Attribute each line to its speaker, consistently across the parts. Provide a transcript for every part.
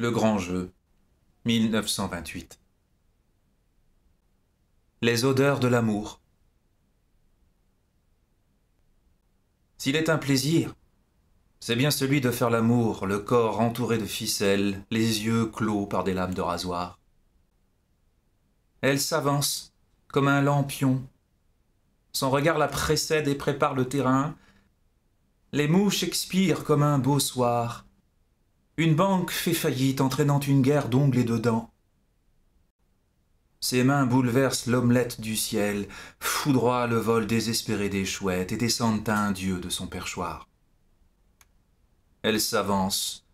Speaker 1: Le grand jeu, 1928. Les odeurs de l'amour. S'il est un plaisir, c'est bien celui de faire l'amour, le corps entouré de ficelles, les yeux clos par des lames de rasoir. Elle s'avance comme un lampion. Son regard la précède et prépare le terrain. Les mouches expirent comme un beau soir une banque fait faillite entraînant une guerre d'ongles et de dents. Ses mains bouleversent l'omelette du ciel, foudroient le vol désespéré des chouettes et descendent à un dieu de son perchoir.
Speaker 2: Elle s'avance,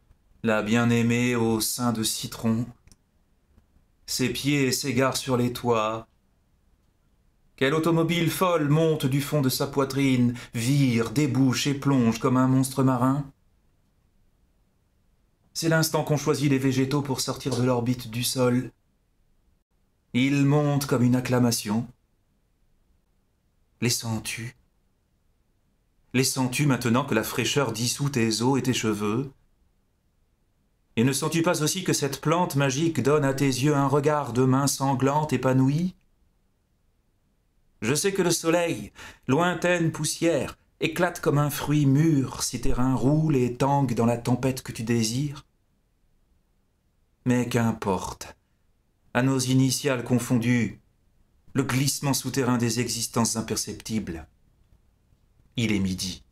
Speaker 1: la bien-aimée au sein de citron. Ses pieds s'égarent sur les toits. Quelle automobile folle monte du fond de sa poitrine, vire, débouche et plonge comme un monstre marin c'est l'instant qu'on choisit les végétaux pour sortir de l'orbite du sol. Ils montent comme une acclamation. Les sens-tu Les sens-tu maintenant que la fraîcheur dissout tes os et tes cheveux Et ne sens-tu pas aussi que cette plante magique donne à tes yeux un regard de main sanglante épanouie Je sais que le soleil, lointaine poussière, éclate comme un fruit mûr si tes reins roulent et tanguent dans la tempête que tu désires. Mais qu'importe. À nos initiales confondues, le glissement souterrain des existences imperceptibles.
Speaker 2: Il est midi.